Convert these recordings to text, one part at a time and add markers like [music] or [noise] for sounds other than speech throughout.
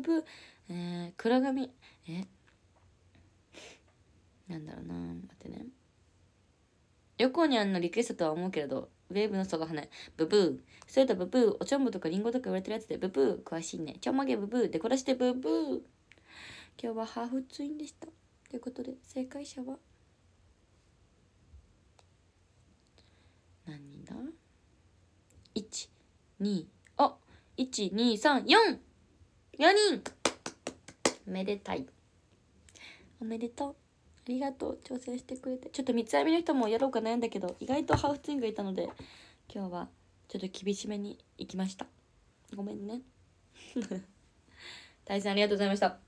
ぶえー、暗髪、えなんだろうな待ってね。横にあんのリクエストとは思うけれど、ウェーブの底が跳ね、ブブー、それとブブー、おちょんぼとかリンゴとか言われてるやつでブブー、詳しいね。ちょんまげブブー、デコらしてブブー。今日はハーフツインでした。ということで、正解者は何人だ ?1、2、あ1 2 3 4! 4人めでたいおめでとうありがとう挑戦してくれてちょっと三つ編みの人もやろうか悩んだけど意外とハーフツイングいたので今日はちょっと厳しめにいきましたごめんね [laughs] 大さありがとうございました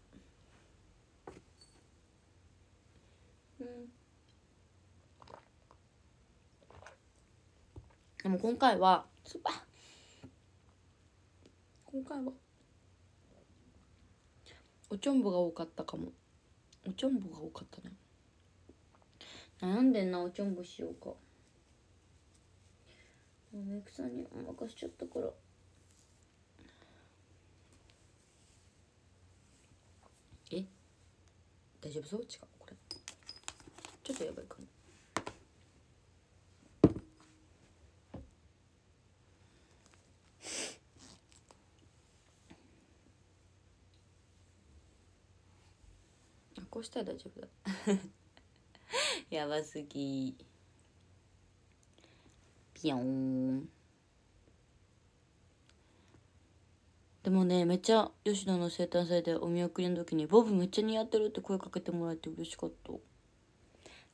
でも今回はスーパー今回はおちょんぼが多かったかもおちょんぼが多かったね悩んでんなおちょんぼしようかメイクさんにお任せしちゃったからえ大丈夫そう違うこれちょっとやばいかなこしたら大丈夫だ [laughs] やばすぎピヨンでもねめっちゃ吉野の生誕祭でお見送りの時に「ボブめっちゃ似合ってる」って声かけてもらえて嬉しかった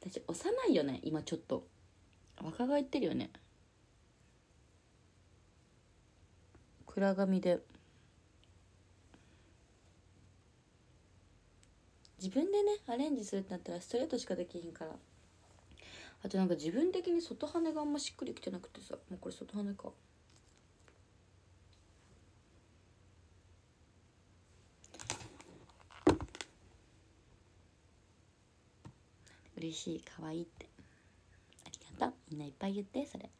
私幼いよね今ちょっと若返ってるよね暗闇で自分でねアレンジするってなったらストレートしかできひんからあとなんか自分的に外羽があんましっくりきてなくてさもうこれ外羽か嬉しい可愛いってありがとうみんないっぱい言ってそれ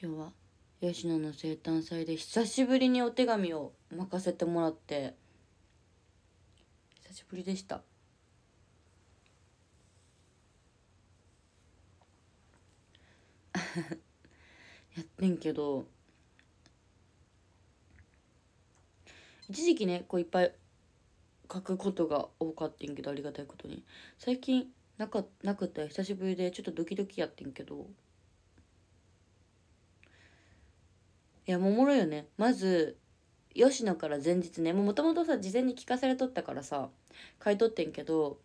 今日は吉野の生誕祭で久しぶりにお手紙を任せてもらって久しぶりでした [laughs] やってんけど一時期ねこういっぱい書くことが多かったんけどありがたいことに最近なかなくて久しぶりでちょっとドキドキやってんけどいやもおもろいよねまず吉野から前日ねもともとさ事前に聞かされとったからさ買い取ってんけど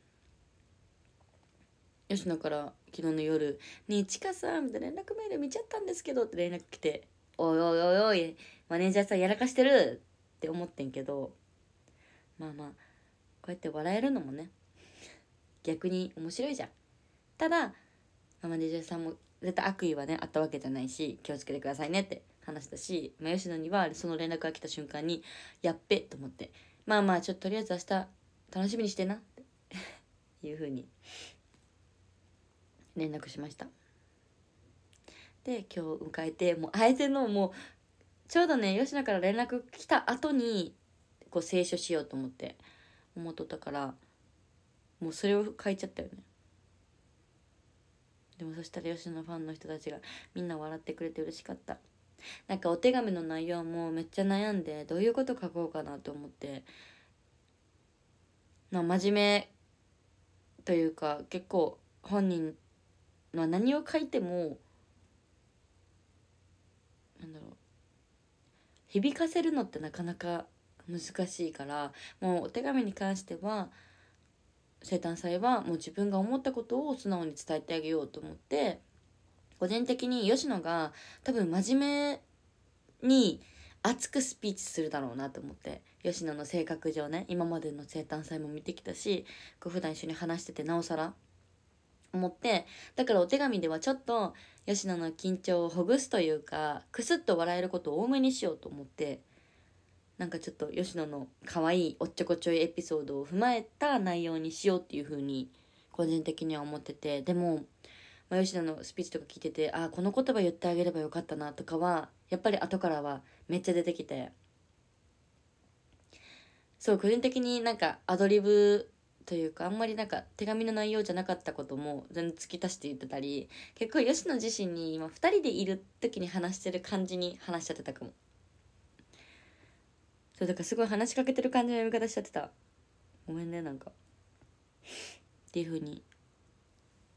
吉野から昨日の夜に「ちかさん」みたいな連絡メール見ちゃったんですけどって連絡来て「おいおいおいおいマネージャーさんやらかしてる!」って思ってんけどまあまあこうやって笑えるのもね逆に面白いじゃんただマネージャーさんも絶対悪意はねあったわけじゃないし気をつけてくださいねって話したし、まあ、吉野にはその連絡が来た瞬間にやっべと思ってまあまあちょっととりあえず明日楽しみにしてなっていうふうに連絡しましたで今日迎えてもうあえてのもうちょうどね吉野から連絡来た後にこう清書しようと思って思っとったからもうそれを書いちゃったよねでもそしたら吉野ファンの人たちがみんな笑ってくれて嬉しかったなんかお手紙の内容もめっちゃ悩んでどういうこと書こうかなと思ってな真面目というか結構本人の何を書いてもなんだろう響かせるのってなかなか難しいからもうお手紙に関しては生誕祭はもう自分が思ったことを素直に伝えてあげようと思って個人的に吉野が多分真面目に熱くスピーチするだろうなと思って吉野の性格上ね今までの生誕祭も見てきたしこう普段一緒に話しててなおさら思ってだからお手紙ではちょっと吉野の緊張をほぐすというかクスッと笑えることを多めにしようと思ってなんかちょっと吉野の可愛いおっちょこちょいエピソードを踏まえた内容にしようっていう風に個人的には思っててでもまあ、吉野のスピーチとか聞いててああこの言葉言ってあげればよかったなとかはやっぱり後からはめっちゃ出てきてそう個人的になんかアドリブというかあんまりなんか手紙の内容じゃなかったことも全然突き足して言ってたり結構吉野自身に今2人でいる時に話してる感じに話しちゃってたかもそうだからすごい話しかけてる感じの読み方しちゃってたごめんねなんかっていう風に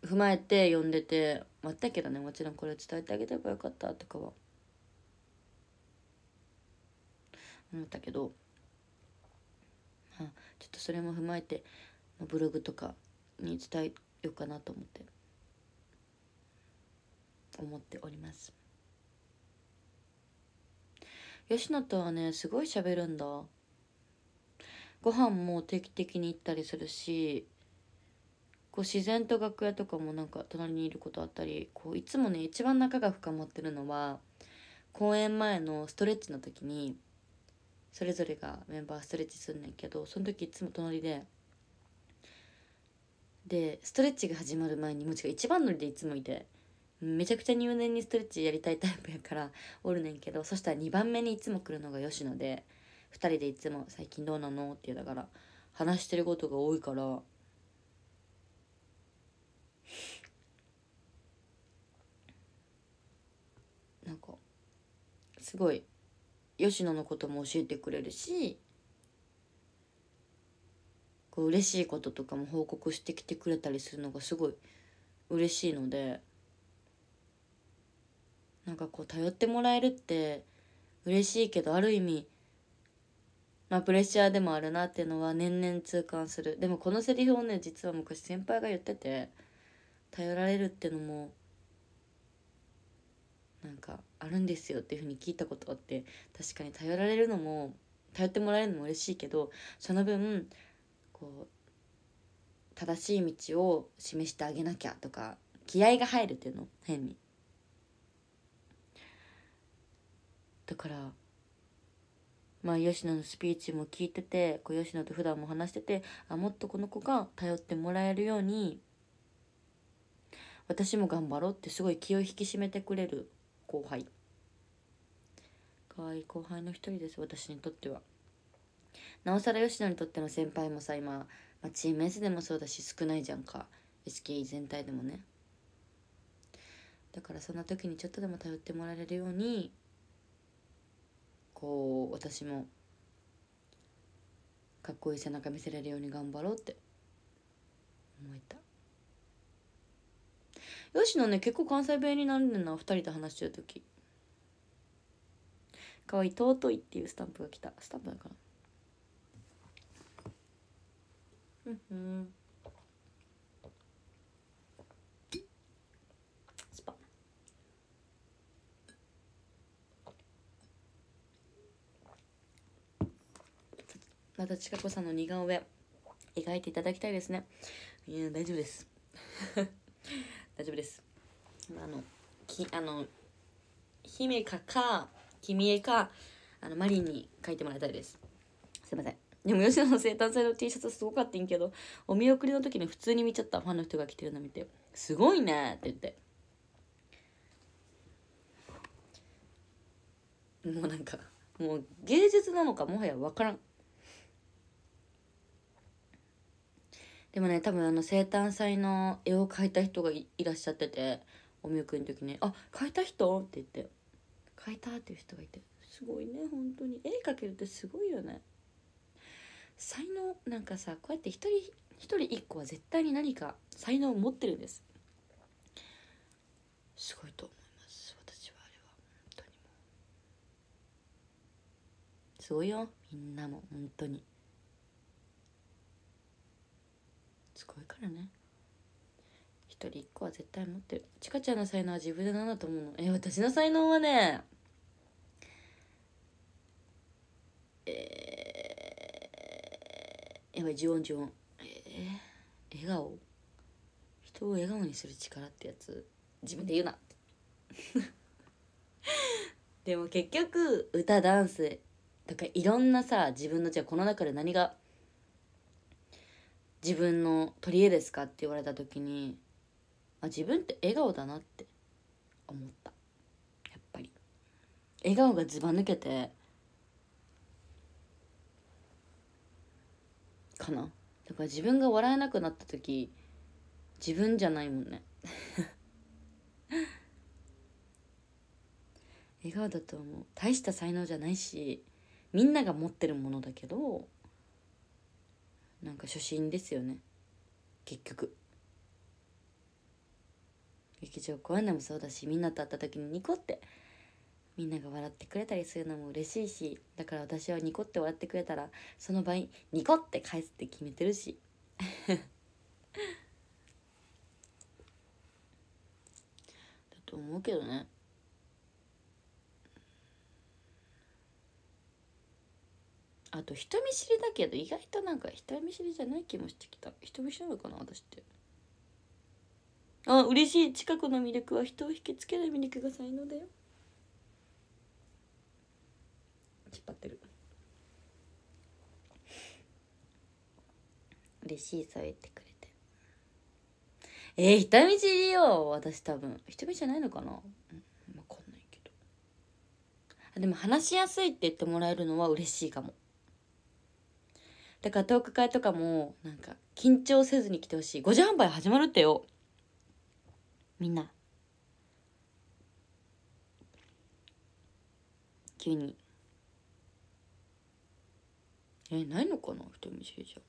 踏まえて読んでてまあ、ったけどねもちろんこれ伝えてあげればよかったとかは思ったけど、まあ、ちょっとそれも踏まえて、ブログとかに伝えようかなと思って思っております吉野とはねすごい喋るんだご飯も定期的に行ったりするしこう自然と楽屋とかもなんか隣にいることあったりこういつもね一番仲が深まってるのは公演前のストレッチの時にそれぞれがメンバーストレッチすんねんけどその時いつも隣ででストレッチが始まる前にもちが一番乗りでいつもいてめちゃくちゃ入念にストレッチやりたいタイプやからおるねんけどそしたら2番目にいつも来るのが吉野で2人でいつも「最近どうなの?」って言から話してることが多いからなんかすごい吉野のことも教えてくれるしこう嬉しいこととかも報告してきてくれたりするのがすごい嬉しいのでなんかこう頼ってもらえるって嬉しいけどある意味まあプレッシャーでもあるなっていうのは年々痛感するでもこのセリフをね実は昔先輩が言ってて頼られるってのもなんかあるんですよっていうふうに聞いたことあって確かに頼られるのも頼ってもらえるのも嬉しいけどその分こう正しい道を示してあげなきゃとか気合が入るっていうの変に。だからまあ吉野のスピーチも聞いててこう吉野と普段も話しててあもっとこの子が頼ってもらえるように私も頑張ろうってすごい気を引き締めてくれる後輩可愛い後輩の一人です私にとってはなおさら吉野にとっての先輩もさ今、まあ、チーム S でもそうだし少ないじゃんか SKE 全体でもねだからそんな時にちょっとでも頼ってもらえるようにこう私もかっこいい背中見せれるように頑張ろうって思えた吉野ね結構関西弁になるんだな2人と話してる時かわいい「尊い」っていうスタンプが来たスタンプだからうんうんスパまたちかこさんの似顔絵描いていただきたいですねいや大丈夫です大丈夫ですあのきあの姫かか君へかあのマリンに書いてもらいたいですすいませんでも吉野の生誕祭の T シャツすごかったんけどお見送りの時に普通に見ちゃったファンの人が着てるの見てすごいねって言ってもうなんかもう芸術なのかもはや分からんでもね多分あの生誕祭の絵を描いた人がいらっしゃっててお見送りの時に「あ描いた人?」って言って「描いた」っていう人がいてすごいね本当に絵描けるってすごいよね才能なんかさこうやって一人一人一個は絶対に何か才能を持ってるんですすごいと思います私はあれは本当にもうすごいよみんなも本当にごいからね一人一個は絶対持ってるちかちゃんの才能は自分で何だと思うのえ私の才能はねえー、やばい呪音呪音えー、笑顔人を笑顔にする力ってやつ自分で言うなでも結局歌ダンスだからいろんなさ自分のじゃあこの中で何が自分の取り柄ですかって言われた時に、あ、自分って笑顔だなって思ったやっぱり笑顔がずば抜けてかなだから自分が笑えなくなった時自分じゃないもんね [laughs] 笑顔だと思う大した才能じゃないしみんなが持ってるものだけどなんか初心ですよね結局劇場公演でもそうだしみんなと会った時にニコってみんなが笑ってくれたりするのも嬉しいしだから私はニコって笑ってくれたらその場合ニコって返すって決めてるし [laughs] だと思うけどねあと人見知りだけど意外となんか人見知りじゃない気もしてきた人見知りなのかな私ってあ嬉しい近くの魅力は人を引きつける魅力が才能だよ引っ張ってる嬉しいそう言ってくれてえー、人見知りよ私多分人見知りじゃないのかな、かんないけどでも話しやすいって言ってもらえるのは嬉しいかもだからトーク会とかもなんか緊張せずに来てほしい5時半売始まるってよみんな急にえないのかな人見知りじゃ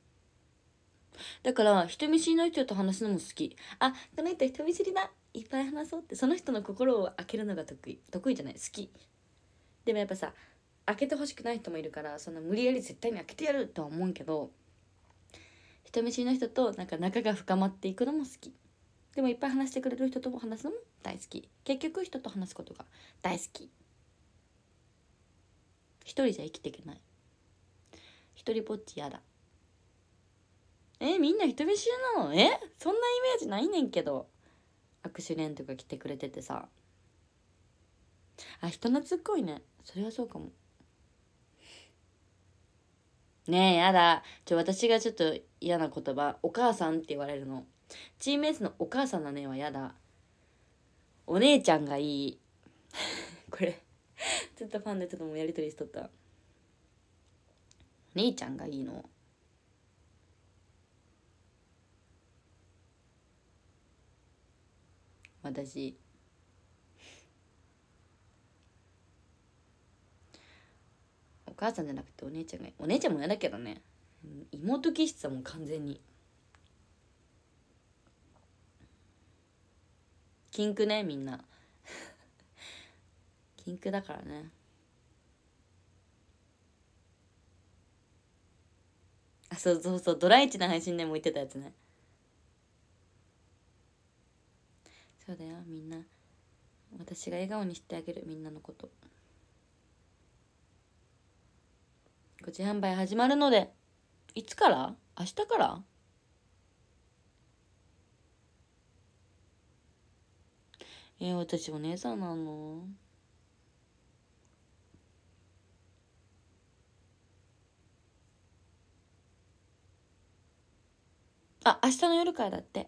だから人見知りの人と話すのも好きあこの人人見知りだいっぱい話そうってその人の心を開けるのが得意得意じゃない好きでもやっぱさ開けてほしくない人もいるからその無理やり絶対に開けてやるとは思うけど人見知りの人となんか仲が深まっていくのも好きでもいっぱい話してくれる人とも話すのも大好き結局人と話すことが大好き一人じゃ生きていけない一人ぼっち嫌だえみんな人見知りなのえそんなイメージないねんけど握手連とか来てくれててさあ人懐っこいねそれはそうかもねえやだちょ私がちょっと嫌な言葉お母さんって言われるのチーム S のお母さんのねはやだお姉ちゃんがいい [laughs] これずっとファンょっともやりとりしとった姉ちゃんがいいの私母さんじゃなくてお姉ちゃんがお姉ちゃんも嫌だけどね妹気質はもう完全にキンクねみんなキンクだからねあそうそうそうドライチの配信でも言ってたやつねそうだよみんな私が笑顔にしてあげるみんなのこと9販売始まるので、いつから明日からえー、私お姉さんなのあ、明日の夜からだって。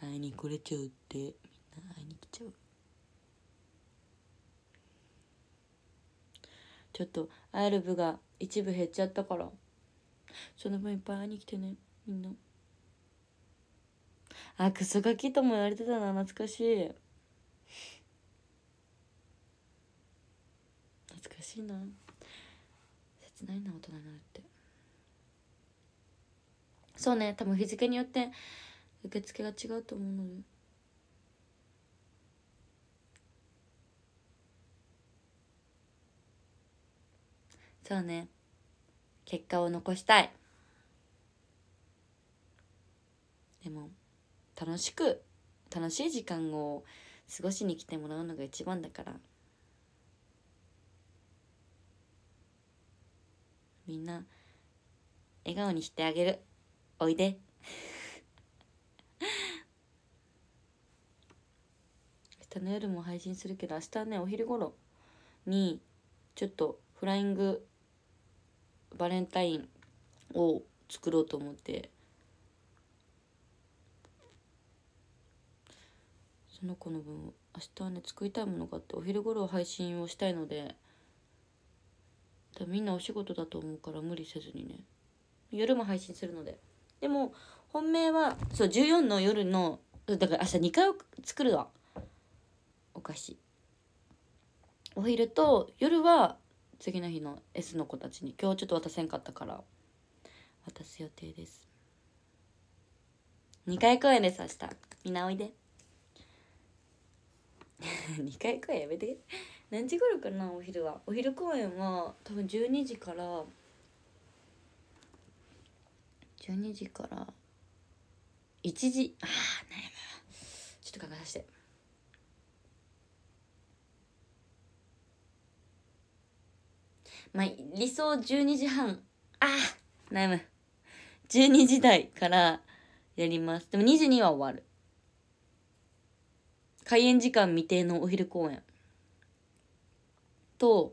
会いに来れちゃうって、みんな会いに来ちゃう。ちょっと会える部が一部減っちゃったからその分いっぱい会いに来てねみんなあクソガキとも言われてたな懐かしい懐かしいな切ないな大人になるってそうね多分日付によって受付が違うと思うので。そうね結果を残したいでも楽しく楽しい時間を過ごしに来てもらうのが一番だからみんな笑顔にしてあげるおいで [laughs] 明日の夜も配信するけど明日ねお昼頃にちょっとフライングバレンタインを作ろうと思ってその子の分明日はね作りたいものがあってお昼頃配信をしたいのでみんなお仕事だと思うから無理せずにね夜も配信するのででも本命はそう14の夜のだから明日2回作るわお菓子お昼と夜は次の日の S の子たちに今日ちょっと渡せんかったから渡す予定です2回公演です明日みんなおいで2 [laughs] 回公演やめて何時頃かなお昼はお昼公演は多分12時から12時から1時ああ悩むちょっと考えさせてまあ、理想12時半あ悩む12時台からやりますでも2時には終わる開演時間未定のお昼公演と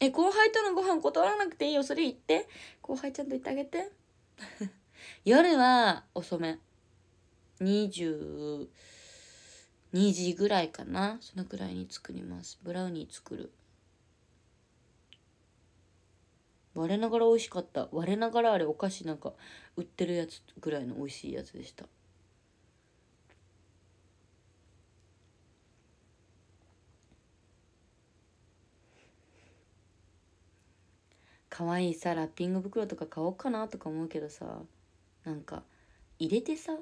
え後輩とのご飯断らなくていいよそれ言って後輩ちゃんと言ってあげて [laughs] 夜は遅め22時ぐらいかなそのくらいに作りますブラウニー作る我ながら美味しかった我ながらあれお菓子なんか売ってるやつぐらいの美味しいやつでした可愛いさラッピング袋とか買おうかなとか思うけどさなんか入れてさ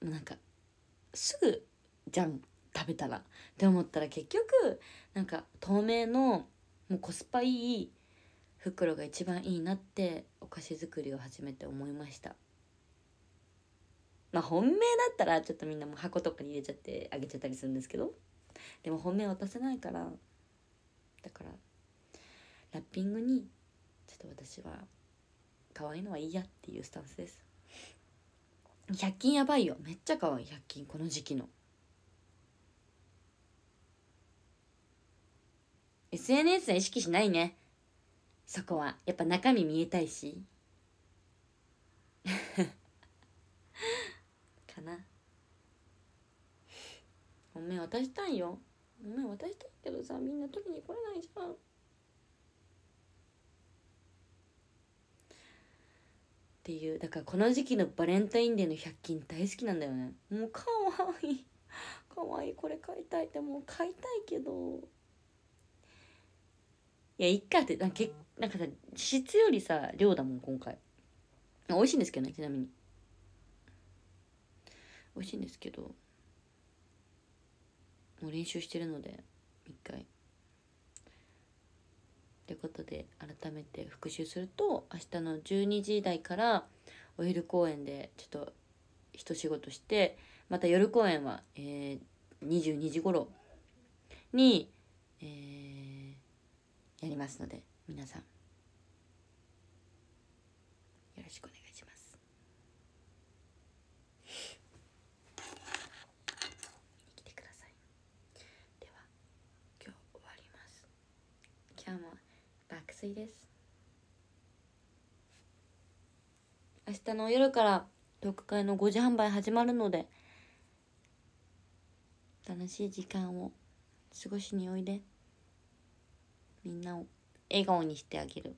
なんかすぐじゃん食べたらって思ったら結局なんか透明のもうコスパいい袋が一番いいなってお菓子作りを始めて思いましたまあ本命だったらちょっとみんなも箱とかに入れちゃってあげちゃったりするんですけどでも本命渡せないからだからラッピングにちょっと私は可愛いのはいいやっていうスタンスです100均やばいよめっちゃ可愛い100均この時期の。SNS は意識しないね。そこは。やっぱ中身見えたいし。[laughs] かな。おめ渡したいよ。おめ渡したいけどさ、みんな取りに来れないじゃん。っていうだからこの時期のバレンタインデーの100均大好きなんだよねもうかわいいかわいいこれ買いたいってもう買いたいけどいやいっかってなんかけなんかさ質よりさ量だもん今回美味しいんですけどねちなみに美味しいんですけどもう練習してるので一回ということで改めて復習すると明日の12時台からお昼公演でちょっと一仕事してまた夜公演は、えー、22時頃に、えーやりますので皆さんよろしくお願いしますでは今日終わります今日も爆睡です明日の夜から読解の5時販売始まるので楽しい時間を過ごしにおいで。みんなを笑顔にしてあげる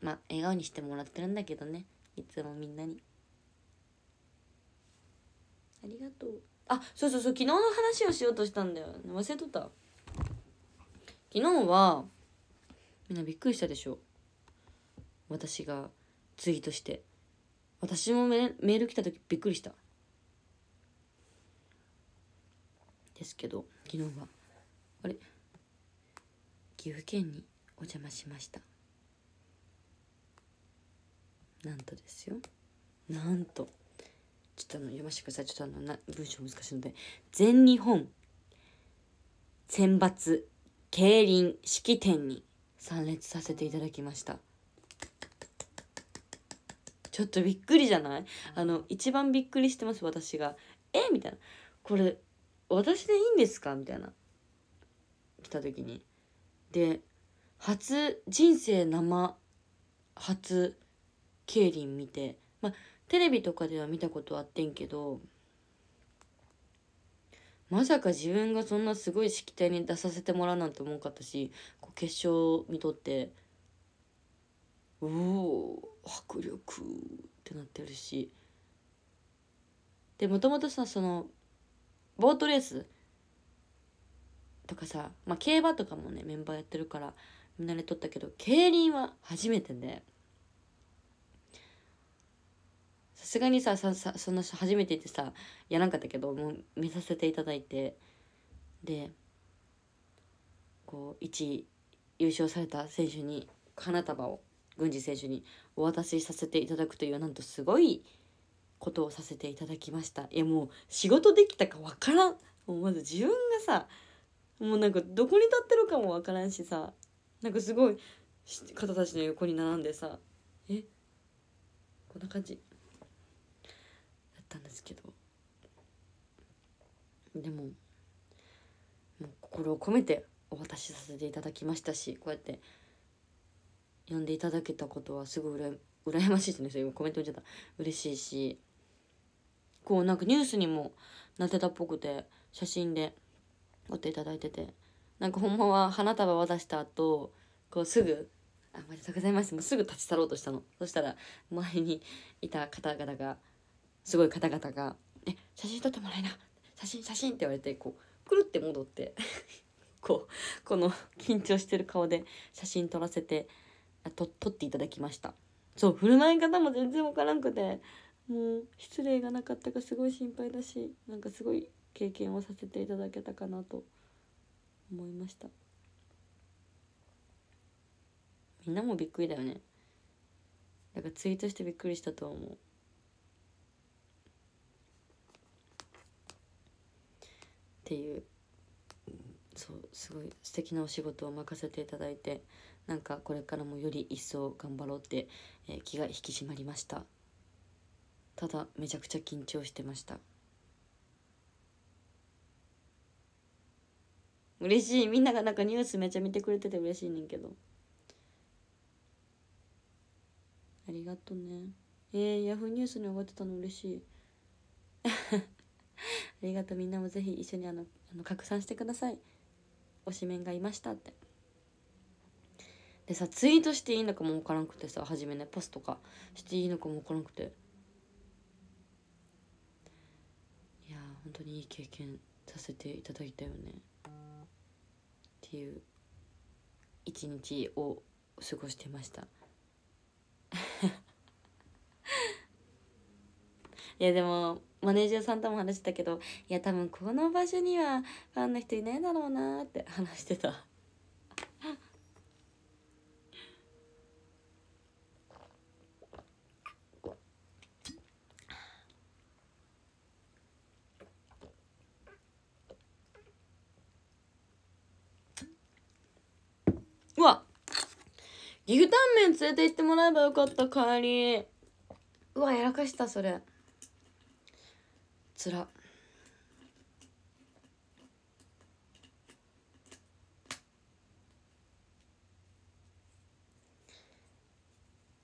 まあ笑顔にしてもらってるんだけどねいつもみんなにありがとうあそうそうそう昨日の話をしようとしたんだよ忘れとった昨日はみんなびっくりしたでしょ私がツイートして私もメール来た時びっくりしたですけど昨日は岐阜県にお邪魔しましたなんとですよなんとちょっとあの読ませてくださいちょっとあのな文章難しいので全日本選抜競輪式典に参列させていただきましたちょっとびっくりじゃないあの一番びっくりしてます私がえみたいなこれ私でいいんですかみたいな来た時にで初人生生初競輪見てまあテレビとかでは見たことあってんけどまさか自分がそんなすごい式典に出させてもらうなんて思うかったしこう決勝見とってうお迫力ってなってるしでもともとさそのボートレースとかさ、まあ、競馬とかもねメンバーやってるから見慣れとったけど競輪は初めてでさすがにさささそ初めて行ってさやらんかったけどもう見させていただいてでこう1位優勝された選手に花束を郡司選手にお渡しさせていただくというなんとすごいことをさせていただきましたいやもう仕事できたかわからんもうまず自分がさもうなんかどこに立ってるかもわからんしさなんかすごい方たちの横に並んでさえこんな感じだったんですけどでももう心を込めてお渡しさせていただきましたしこうやって呼んでいただけたことはすごい羨ましいですね今コメント見った嬉しいしこうなんかニュースにもなってたっぽくて写真で。おっていただいててなんかほんまは花束渡した後こうすぐ「あおめでとうございます」もうすぐ立ち去ろうとしたのそしたら前にいた方々がすごい方々が「え写真撮ってもらいな写真写真」って言われてこうくるって戻って [laughs] こうこの緊張してる顔で写真撮らせてあと撮っていただきましたそう振る舞い方も全然わからんくてもう失礼がなかったかすごい心配だしなんかすごい経験をさせていただけたかなと思いましたみんなもびっくりだよねだからツイートしてびっくりしたと思うっていうそうすごい素敵なお仕事を任せていただいてなんかこれからもより一層頑張ろうって、えー、気が引き締まりましたただめちゃくちゃ緊張してました嬉しいみんながなんかニュースめちゃ見てくれてて嬉しいねんけどありがとねえー、ヤフーニュースに上がってたの嬉しい [laughs] ありがとうみんなもぜひ一緒にあのあの拡散してください推しメンがいましたってでさツイートしていいのかも分からんくてさ初めねポストかしていいのかも分からんくていや本当にいい経験させていただいたよねっていう一日を過ごしてました [laughs] いやでもマネージャーさんとも話したけどいや多分この場所にはファンの人いないだろうなって話してた牛タンメン連れて行ってもらえばよかった帰りうわやらかしたそれつら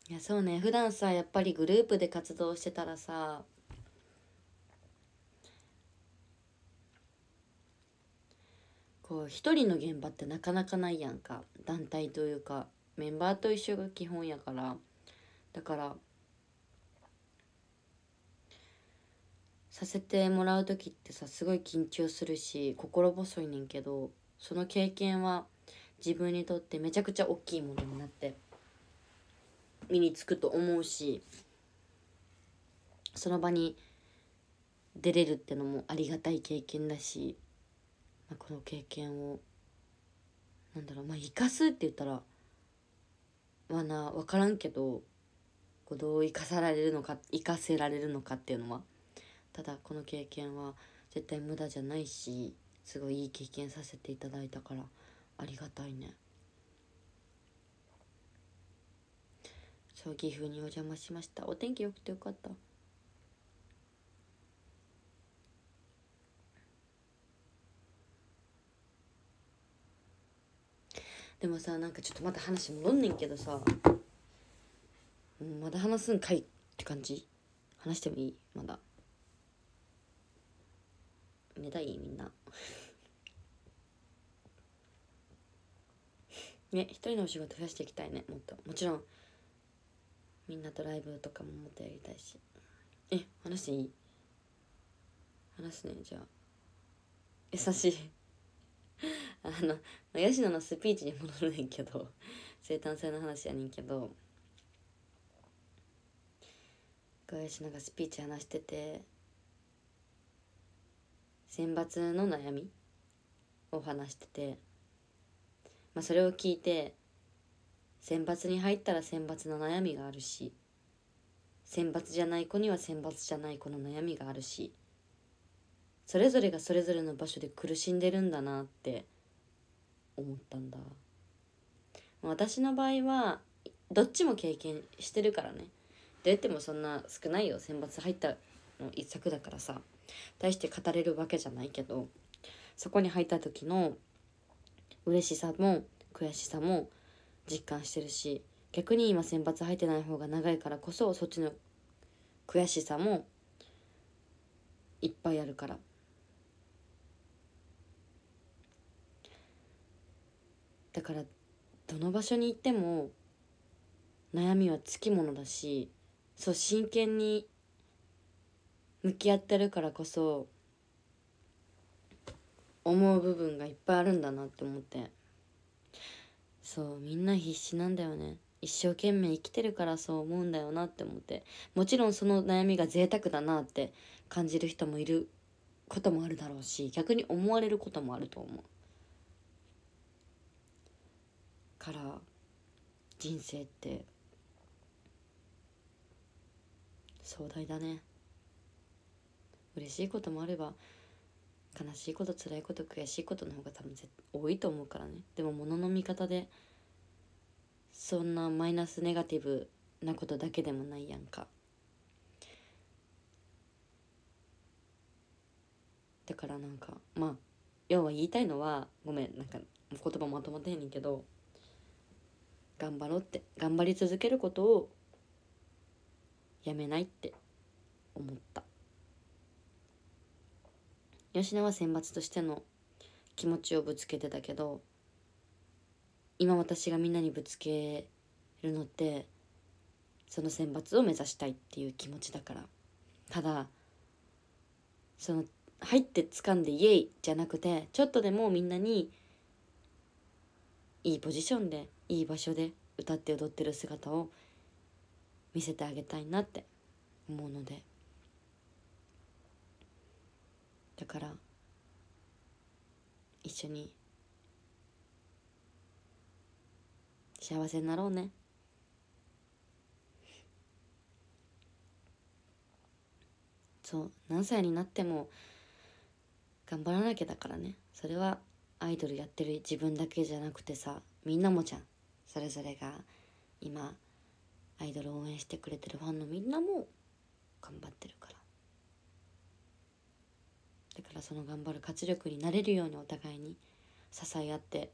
いやそうね普段さやっぱりグループで活動してたらさこう一人の現場ってなかなかないやんか団体というかメンバーと一緒が基本やからだからさせてもらう時ってさすごい緊張するし心細いねんけどその経験は自分にとってめちゃくちゃ大きいものになって身につくと思うしその場に出れるってのもありがたい経験だし、まあ、この経験をなんだろうまあ生かすって言ったらはな分からんけどこうどう生かされるのか生かせられるのかっていうのはただこの経験は絶対無駄じゃないしすごいいい経験させていただいたからありがたいね将棋風にお邪魔しましたお天気良くてよかったでもさなんかちょっとまだ話戻んねんけどさ、うん、まだ話すんかいって感じ話してもいいまだ寝たいみんな [laughs] ね一人のお仕事増やしていきたいねもっともちろんみんなとライブとかももっとやりたいしえ話していい話すねじゃあ優しい [laughs] あの吉野のスピーチに戻るねんけど生誕祭の話やねんけど吉野がスピーチ話してて選抜の悩みを話してて、まあ、それを聞いて選抜に入ったら選抜の悩みがあるし選抜じゃない子には選抜じゃない子の悩みがあるしそれぞれがそれぞれの場所で苦しんでるんだなって思ったんだ私の場合はどっちも経験してるからねどうやってもそんな少ないよ選抜入ったの一作だからさ大して語れるわけじゃないけどそこに入った時の嬉しさも悔しさも実感してるし逆に今選抜入ってない方が長いからこそそっちの悔しさもいっぱいあるからだからどの場所に行っても悩みはつきものだしそう真剣に向き合ってるからこそ思う部分がいっぱいあるんだなって思ってそうみんな必死なんだよね一生懸命生きてるからそう思うんだよなって思ってもちろんその悩みが贅沢だなって感じる人もいることもあるだろうし逆に思われることもあると思うから人生って壮大だね嬉しいこともあれば悲しいこと辛いこと悔しいことの方が多分多いと思うからねでも物の見方でそんなマイナスネガティブなことだけでもないやんかだからなんかまあ要は言いたいのはごめんなんか言葉まとまってへんねんけど頑張ろうって頑張り続けることをやめないって思った吉田は選抜としての気持ちをぶつけてたけど今私がみんなにぶつけるのってその選抜を目指したいっていう気持ちだからただその入って掴んでイエイじゃなくてちょっとでもみんなにいいポジションでいい場所で歌って踊ってる姿を見せてあげたいなって思うのでだから一緒に幸せになろうねそう何歳になっても頑張らなきゃだからねそれはアイドルやってる自分だけじゃなくてさみんなもじゃんそれぞれが今アイドルを応援してくれてるファンのみんなも頑張ってるからだからその頑張る活力になれるようにお互いに支え合って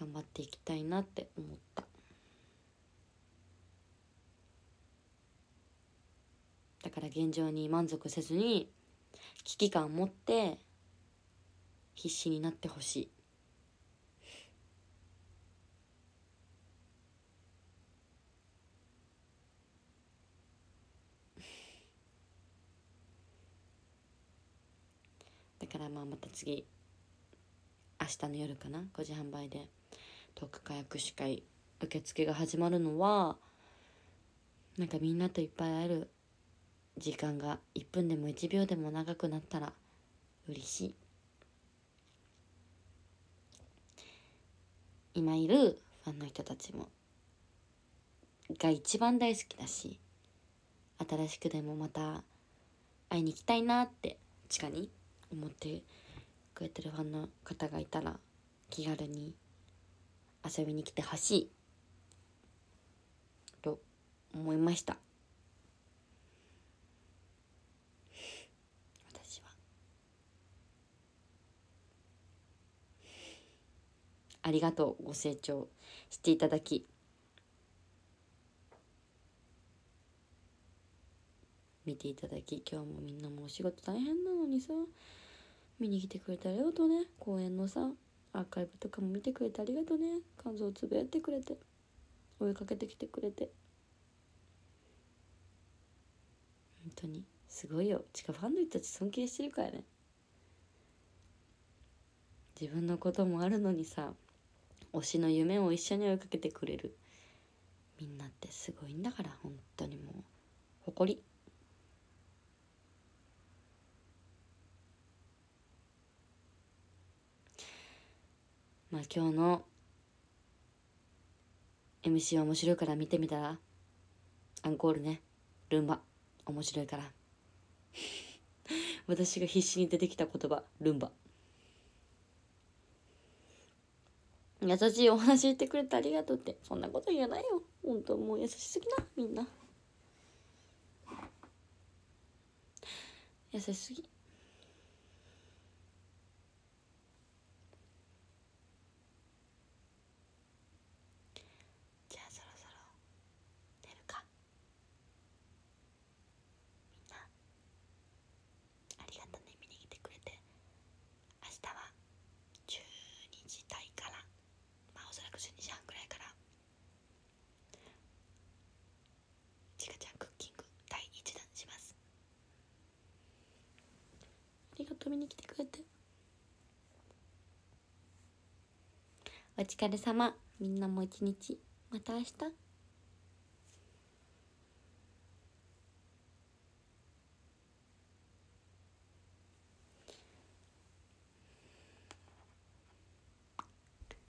頑張っていきたいなって思っただから現状に満足せずに危機感を持って必死になってほしいからまあまた次明日の夜かな5時半売で特化役司会受付が始まるのはなんかみんなといっぱい会える時間が1分でも1秒でも長くなったら嬉しい今いるファンの人たちもが一番大好きだし新しくでもまた会いに行きたいなって地下に思ってくれてるファンの方がいたら気軽に遊びに来てほしいと思いました私はありがとうご成長していただき見ていただき今日もみんなもお仕事大変なのにさ見に来てくれてありがとうね公演のさアーカイブとかも見てくれてありがとうね感想をつぶやいてくれて追いかけてきてくれて本当にすごいよちかファンの人たち尊敬してるからね自分のこともあるのにさ推しの夢を一緒に追いかけてくれるみんなってすごいんだから本当にもう誇りまあ今日の MC 面白いから見てみたらアンコールねルンバ面白いから [laughs] 私が必死に出てきた言葉ルンバ優しいお話言ってくれてありがとうってそんなこと言えないよ本当もう優しすぎなみんな優しすぎ疲れ様みんなも一日また明日